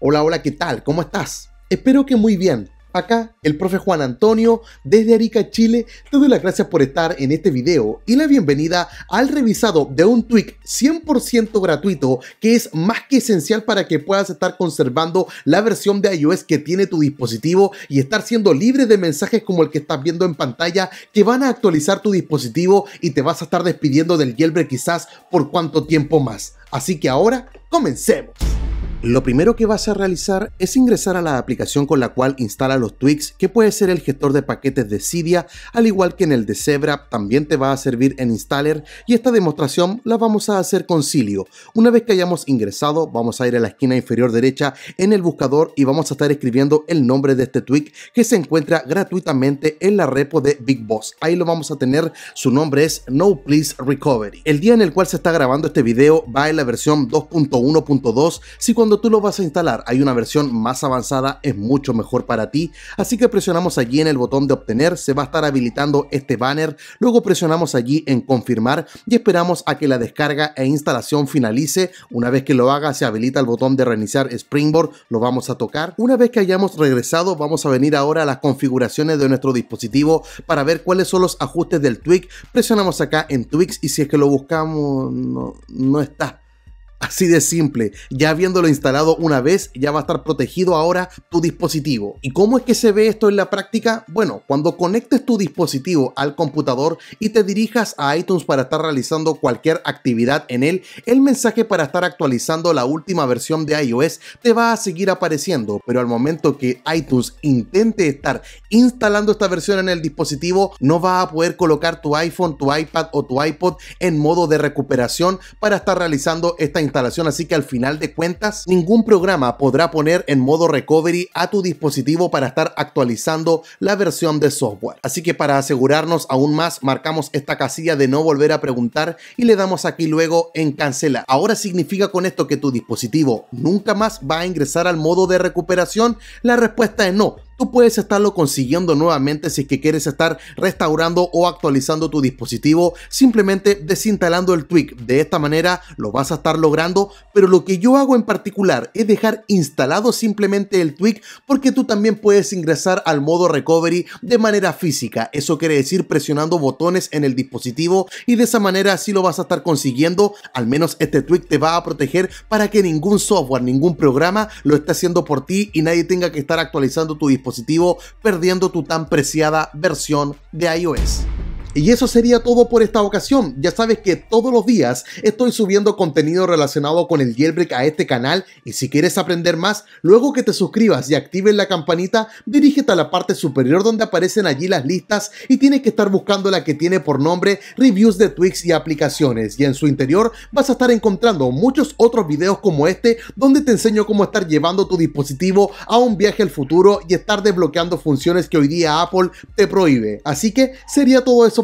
Hola, hola, ¿qué tal? ¿Cómo estás? Espero que muy bien. Acá, el profe Juan Antonio, desde Arica, Chile, te doy las gracias por estar en este video y la bienvenida al revisado de un tweak 100% gratuito que es más que esencial para que puedas estar conservando la versión de iOS que tiene tu dispositivo y estar siendo libre de mensajes como el que estás viendo en pantalla que van a actualizar tu dispositivo y te vas a estar despidiendo del jailbreak quizás por cuánto tiempo más. Así que ahora, comencemos. Lo primero que vas a realizar es ingresar a la aplicación con la cual instala los tweaks, que puede ser el gestor de paquetes de Cydia, al igual que en el de Zebra, también te va a servir en Installer y esta demostración la vamos a hacer con Cilio. Una vez que hayamos ingresado, vamos a ir a la esquina inferior derecha en el buscador y vamos a estar escribiendo el nombre de este tweak que se encuentra gratuitamente en la repo de Big Boss. Ahí lo vamos a tener, su nombre es No Please Recovery. El día en el cual se está grabando este video va en la versión 2.1.2, si cuando tú lo vas a instalar. Hay una versión más avanzada, es mucho mejor para ti, así que presionamos allí en el botón de obtener, se va a estar habilitando este banner, luego presionamos allí en confirmar y esperamos a que la descarga e instalación finalice. Una vez que lo haga, se habilita el botón de reiniciar Springboard, lo vamos a tocar. Una vez que hayamos regresado, vamos a venir ahora a las configuraciones de nuestro dispositivo para ver cuáles son los ajustes del tweak. Presionamos acá en tweaks y si es que lo buscamos, no, no está Así de simple, ya habiéndolo instalado una vez, ya va a estar protegido ahora tu dispositivo. ¿Y cómo es que se ve esto en la práctica? Bueno, cuando conectes tu dispositivo al computador y te dirijas a iTunes para estar realizando cualquier actividad en él, el mensaje para estar actualizando la última versión de iOS te va a seguir apareciendo, pero al momento que iTunes intente estar instalando esta versión en el dispositivo, no va a poder colocar tu iPhone, tu iPad o tu iPod en modo de recuperación para estar realizando esta instalación instalación, así que al final de cuentas, ningún programa podrá poner en modo recovery a tu dispositivo para estar actualizando la versión de software. Así que para asegurarnos aún más, marcamos esta casilla de no volver a preguntar y le damos aquí luego en cancelar. Ahora significa con esto que tu dispositivo nunca más va a ingresar al modo de recuperación. La respuesta es no tú puedes estarlo consiguiendo nuevamente si es que quieres estar restaurando o actualizando tu dispositivo simplemente desinstalando el tweak. De esta manera lo vas a estar logrando, pero lo que yo hago en particular es dejar instalado simplemente el tweak porque tú también puedes ingresar al modo recovery de manera física. Eso quiere decir presionando botones en el dispositivo y de esa manera así lo vas a estar consiguiendo. Al menos este tweak te va a proteger para que ningún software, ningún programa lo esté haciendo por ti y nadie tenga que estar actualizando tu dispositivo positivo perdiendo tu tan preciada versión de iOS. Y eso sería todo por esta ocasión. Ya sabes que todos los días estoy subiendo contenido relacionado con el jailbreak a este canal y si quieres aprender más, luego que te suscribas y actives la campanita, dirígete a la parte superior donde aparecen allí las listas y tienes que estar buscando la que tiene por nombre reviews de tweaks y aplicaciones y en su interior vas a estar encontrando muchos otros videos como este donde te enseño cómo estar llevando tu dispositivo a un viaje al futuro y estar desbloqueando funciones que hoy día Apple te prohíbe. Así que sería todo eso